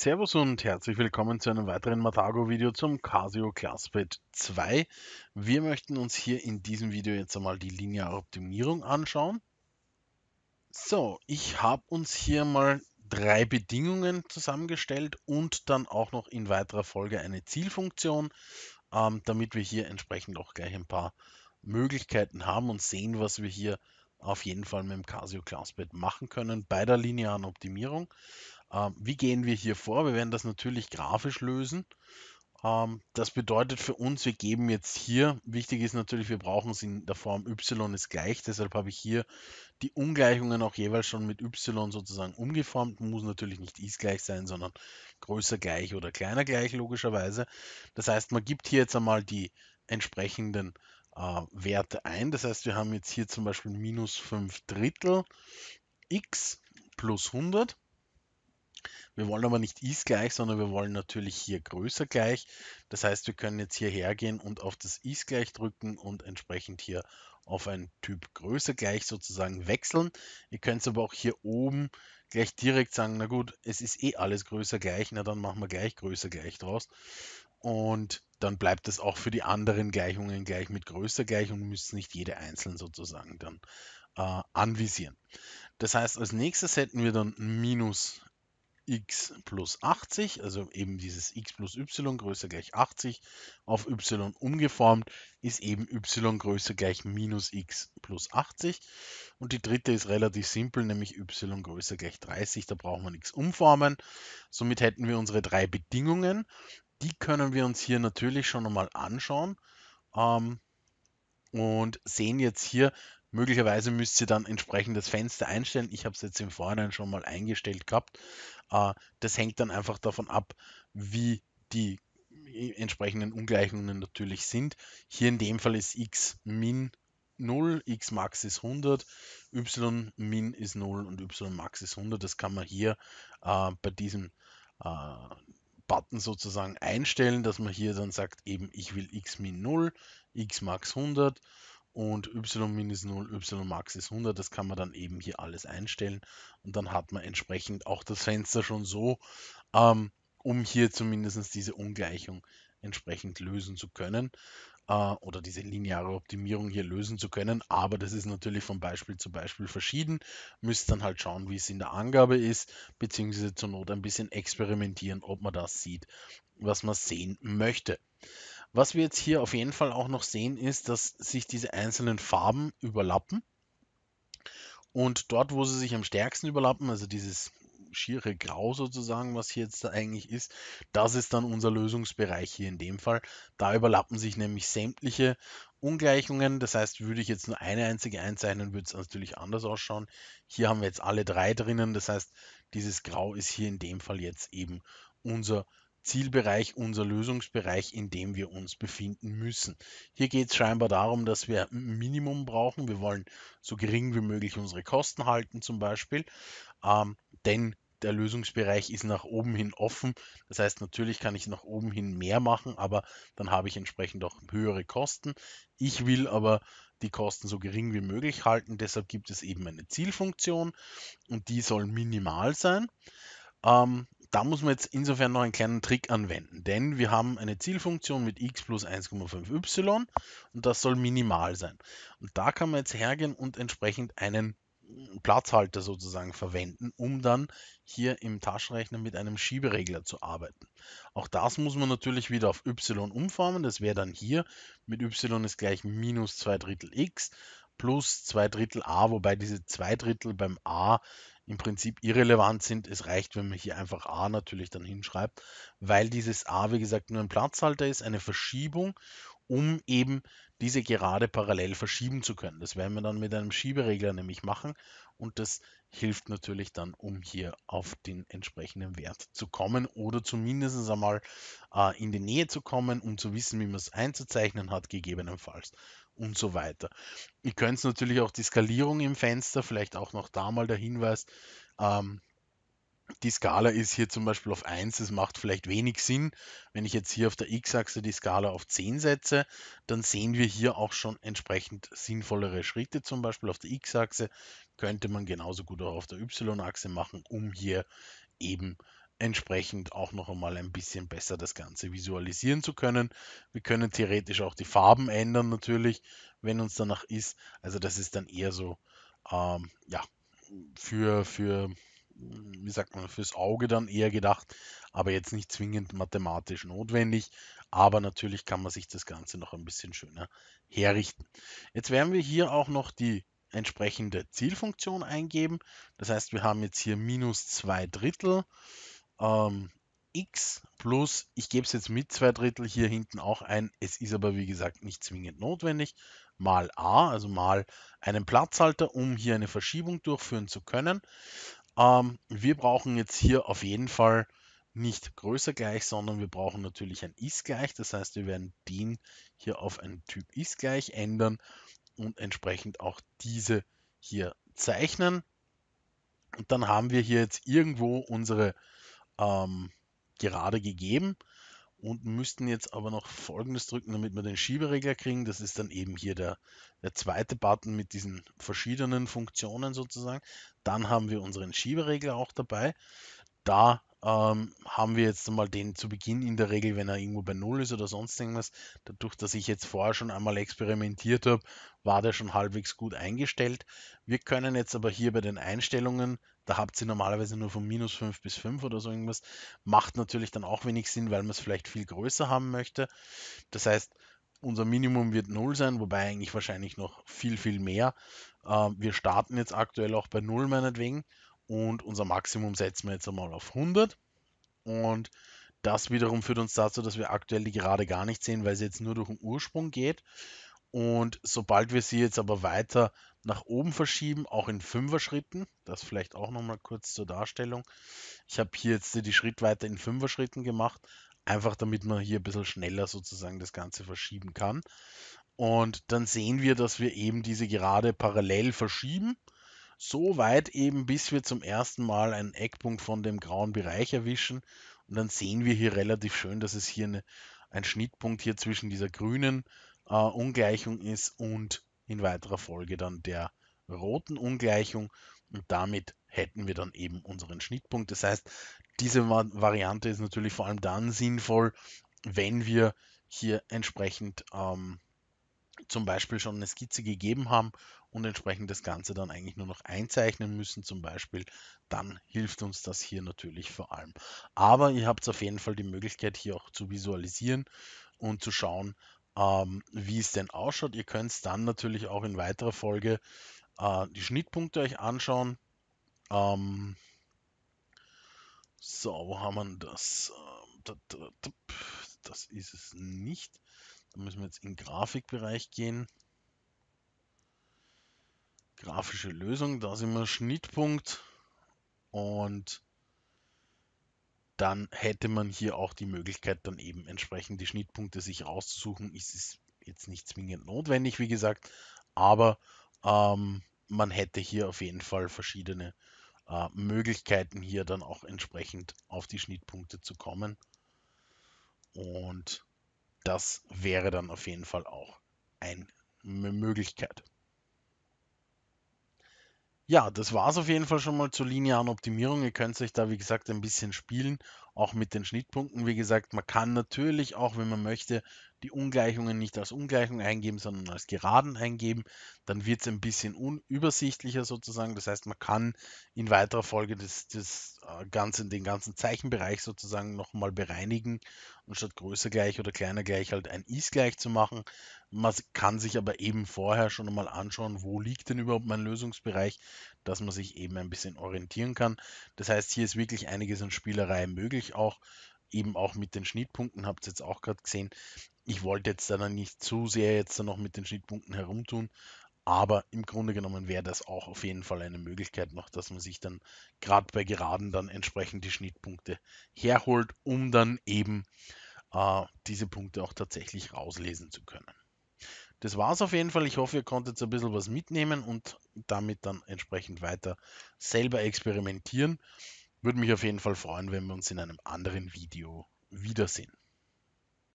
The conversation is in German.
Servus und herzlich willkommen zu einem weiteren Matago-Video zum Casio ClassPad 2. Wir möchten uns hier in diesem Video jetzt einmal die lineare Optimierung anschauen. So, ich habe uns hier mal drei Bedingungen zusammengestellt und dann auch noch in weiterer Folge eine Zielfunktion, ähm, damit wir hier entsprechend auch gleich ein paar Möglichkeiten haben und sehen, was wir hier auf jeden Fall mit dem Casio ClassPad machen können bei der linearen Optimierung. Ähm, wie gehen wir hier vor? Wir werden das natürlich grafisch lösen. Ähm, das bedeutet für uns, wir geben jetzt hier, wichtig ist natürlich, wir brauchen es in der Form y ist gleich, deshalb habe ich hier die Ungleichungen auch jeweils schon mit y sozusagen umgeformt. Muss natürlich nicht is gleich sein, sondern größer gleich oder kleiner gleich logischerweise. Das heißt, man gibt hier jetzt einmal die entsprechenden äh, Werte ein. Das heißt, wir haben jetzt hier zum Beispiel minus 5 Drittel x plus 100 wir wollen aber nicht ist gleich, sondern wir wollen natürlich hier größer gleich. Das heißt, wir können jetzt hier hergehen und auf das ist gleich drücken und entsprechend hier auf einen Typ größer gleich sozusagen wechseln. Ihr könnt es aber auch hier oben gleich direkt sagen, na gut, es ist eh alles größer gleich, na dann machen wir gleich größer gleich draus. Und dann bleibt es auch für die anderen Gleichungen gleich mit größer gleich und müssen nicht jede einzeln sozusagen dann äh, anvisieren. Das heißt, als nächstes hätten wir dann minus x plus 80, also eben dieses x plus y größer gleich 80 auf y umgeformt, ist eben y größer gleich minus x plus 80. Und die dritte ist relativ simpel, nämlich y größer gleich 30, da brauchen wir nichts umformen. Somit hätten wir unsere drei Bedingungen. Die können wir uns hier natürlich schon einmal anschauen. Ähm, und sehen jetzt hier, Möglicherweise müsst ihr dann entsprechend das Fenster einstellen. Ich habe es jetzt im Vorhinein schon mal eingestellt gehabt. Äh, das hängt dann einfach davon ab, wie die äh, entsprechenden Ungleichungen natürlich sind. Hier in dem Fall ist x min 0, x max ist 100, y min ist 0 und y max ist 100. Das kann man hier äh, bei diesem äh, Button sozusagen einstellen, dass man hier dann sagt, eben ich will x min 0, x max 100 und y minus 0, y max ist 100. Das kann man dann eben hier alles einstellen und dann hat man entsprechend auch das Fenster schon so, ähm, um hier zumindest diese Ungleichung entsprechend lösen zu können äh, oder diese lineare Optimierung hier lösen zu können. Aber das ist natürlich von Beispiel zu Beispiel verschieden. Müsst dann halt schauen, wie es in der Angabe ist, beziehungsweise zur Not ein bisschen experimentieren, ob man das sieht, was man sehen möchte. Was wir jetzt hier auf jeden Fall auch noch sehen, ist, dass sich diese einzelnen Farben überlappen. Und dort, wo sie sich am stärksten überlappen, also dieses schiere Grau sozusagen, was hier jetzt eigentlich ist, das ist dann unser Lösungsbereich hier in dem Fall. Da überlappen sich nämlich sämtliche Ungleichungen. Das heißt, würde ich jetzt nur eine einzige einzeichnen, würde es natürlich anders ausschauen. Hier haben wir jetzt alle drei drinnen. Das heißt, dieses Grau ist hier in dem Fall jetzt eben unser Zielbereich, unser Lösungsbereich, in dem wir uns befinden müssen. Hier geht es scheinbar darum, dass wir ein Minimum brauchen. Wir wollen so gering wie möglich unsere Kosten halten zum Beispiel, ähm, denn der Lösungsbereich ist nach oben hin offen. Das heißt, natürlich kann ich nach oben hin mehr machen, aber dann habe ich entsprechend auch höhere Kosten. Ich will aber die Kosten so gering wie möglich halten. Deshalb gibt es eben eine Zielfunktion und die soll minimal sein. Ähm, da muss man jetzt insofern noch einen kleinen Trick anwenden, denn wir haben eine Zielfunktion mit x plus 1,5y und das soll minimal sein. Und da kann man jetzt hergehen und entsprechend einen Platzhalter sozusagen verwenden, um dann hier im Taschenrechner mit einem Schieberegler zu arbeiten. Auch das muss man natürlich wieder auf y umformen. Das wäre dann hier mit y ist gleich minus 2 Drittel x plus zwei Drittel A, wobei diese zwei Drittel beim A im Prinzip irrelevant sind. Es reicht, wenn man hier einfach A natürlich dann hinschreibt, weil dieses A, wie gesagt, nur ein Platzhalter ist, eine Verschiebung, um eben diese Gerade parallel verschieben zu können. Das werden wir dann mit einem Schieberegler nämlich machen und das hilft natürlich dann, um hier auf den entsprechenden Wert zu kommen oder zumindest einmal äh, in die Nähe zu kommen, um zu wissen, wie man es einzuzeichnen hat, gegebenenfalls und so weiter. Ihr könnt natürlich auch die Skalierung im Fenster, vielleicht auch noch da mal der Hinweis, ähm, die Skala ist hier zum Beispiel auf 1, das macht vielleicht wenig Sinn. Wenn ich jetzt hier auf der x-Achse die Skala auf 10 setze, dann sehen wir hier auch schon entsprechend sinnvollere Schritte. Zum Beispiel auf der x-Achse könnte man genauso gut auch auf der y-Achse machen, um hier eben entsprechend auch noch einmal ein bisschen besser das Ganze visualisieren zu können. Wir können theoretisch auch die Farben ändern natürlich, wenn uns danach ist. Also das ist dann eher so, ähm, ja, für, für wie sagt man, fürs Auge dann eher gedacht, aber jetzt nicht zwingend mathematisch notwendig. Aber natürlich kann man sich das Ganze noch ein bisschen schöner herrichten. Jetzt werden wir hier auch noch die entsprechende Zielfunktion eingeben. Das heißt, wir haben jetzt hier minus 2 Drittel ähm, x plus, ich gebe es jetzt mit 2 Drittel hier hinten auch ein, es ist aber wie gesagt nicht zwingend notwendig, mal a, also mal einen Platzhalter, um hier eine Verschiebung durchführen zu können. Ähm, wir brauchen jetzt hier auf jeden Fall nicht größer gleich, sondern wir brauchen natürlich ein ist gleich. Das heißt, wir werden den hier auf einen Typ ist gleich ändern und entsprechend auch diese hier zeichnen. Und dann haben wir hier jetzt irgendwo unsere ähm, Gerade gegeben und müssten jetzt aber noch Folgendes drücken, damit wir den Schieberegler kriegen. Das ist dann eben hier der, der zweite Button mit diesen verschiedenen Funktionen sozusagen. Dann haben wir unseren Schieberegler auch dabei. Da ähm, haben wir jetzt einmal den zu Beginn in der Regel, wenn er irgendwo bei Null ist oder sonst irgendwas. Dadurch, dass ich jetzt vorher schon einmal experimentiert habe, war der schon halbwegs gut eingestellt. Wir können jetzt aber hier bei den Einstellungen, da habt ihr normalerweise nur von minus 5 bis 5 oder so irgendwas, macht natürlich dann auch wenig Sinn, weil man es vielleicht viel größer haben möchte. Das heißt, unser Minimum wird 0 sein, wobei eigentlich wahrscheinlich noch viel, viel mehr. Ähm, wir starten jetzt aktuell auch bei 0 meinetwegen und unser Maximum setzen wir jetzt einmal auf 100 und das wiederum führt uns dazu, dass wir aktuell die Gerade gar nicht sehen, weil sie jetzt nur durch den Ursprung geht. Und sobald wir sie jetzt aber weiter nach oben verschieben, auch in Fünfer-Schritten, das vielleicht auch nochmal kurz zur Darstellung. Ich habe hier jetzt die Schrittweite in Fünfer-Schritten gemacht, einfach damit man hier ein bisschen schneller sozusagen das Ganze verschieben kann. Und dann sehen wir, dass wir eben diese Gerade parallel verschieben so weit eben, bis wir zum ersten Mal einen Eckpunkt von dem grauen Bereich erwischen. Und dann sehen wir hier relativ schön, dass es hier eine, ein Schnittpunkt hier zwischen dieser grünen äh, Ungleichung ist und in weiterer Folge dann der roten Ungleichung. Und damit hätten wir dann eben unseren Schnittpunkt. Das heißt, diese Variante ist natürlich vor allem dann sinnvoll, wenn wir hier entsprechend ähm, zum Beispiel schon eine Skizze gegeben haben und entsprechend das Ganze dann eigentlich nur noch einzeichnen müssen zum Beispiel, dann hilft uns das hier natürlich vor allem. Aber ihr habt auf jeden Fall die Möglichkeit hier auch zu visualisieren und zu schauen, ähm, wie es denn ausschaut. Ihr könnt es dann natürlich auch in weiterer Folge äh, die Schnittpunkte euch anschauen. Ähm, so, wo haben wir das? Ähm, das ist es nicht. Da müssen wir jetzt in den Grafikbereich gehen. Grafische Lösung, da sind wir Schnittpunkt. Und dann hätte man hier auch die Möglichkeit, dann eben entsprechend die Schnittpunkte sich rauszusuchen. Ist es jetzt nicht zwingend notwendig, wie gesagt, aber ähm, man hätte hier auf jeden Fall verschiedene äh, Möglichkeiten, hier dann auch entsprechend auf die Schnittpunkte zu kommen. Und das wäre dann auf jeden Fall auch eine Möglichkeit. Ja, das war es auf jeden Fall schon mal zur linearen Optimierung. Ihr könnt euch da, wie gesagt, ein bisschen spielen, auch mit den Schnittpunkten. Wie gesagt, man kann natürlich auch, wenn man möchte, die Ungleichungen nicht als Ungleichung eingeben, sondern als Geraden eingeben. Dann wird es ein bisschen unübersichtlicher sozusagen. Das heißt, man kann in weiterer Folge das, das äh, Ganze, den ganzen Zeichenbereich sozusagen nochmal bereinigen und statt größer gleich oder kleiner gleich halt ein Is gleich zu machen. Man kann sich aber eben vorher schon einmal anschauen, wo liegt denn überhaupt mein Lösungsbereich, dass man sich eben ein bisschen orientieren kann. Das heißt, hier ist wirklich einiges an Spielerei möglich auch eben auch mit den Schnittpunkten, habt ihr jetzt auch gerade gesehen. Ich wollte jetzt da dann nicht zu sehr jetzt dann noch mit den Schnittpunkten herumtun, aber im Grunde genommen wäre das auch auf jeden Fall eine Möglichkeit noch, dass man sich dann gerade bei Geraden dann entsprechend die Schnittpunkte herholt, um dann eben äh, diese Punkte auch tatsächlich rauslesen zu können. Das war es auf jeden Fall. Ich hoffe, ihr konntet ein bisschen was mitnehmen und damit dann entsprechend weiter selber experimentieren. Würde mich auf jeden Fall freuen, wenn wir uns in einem anderen Video wiedersehen.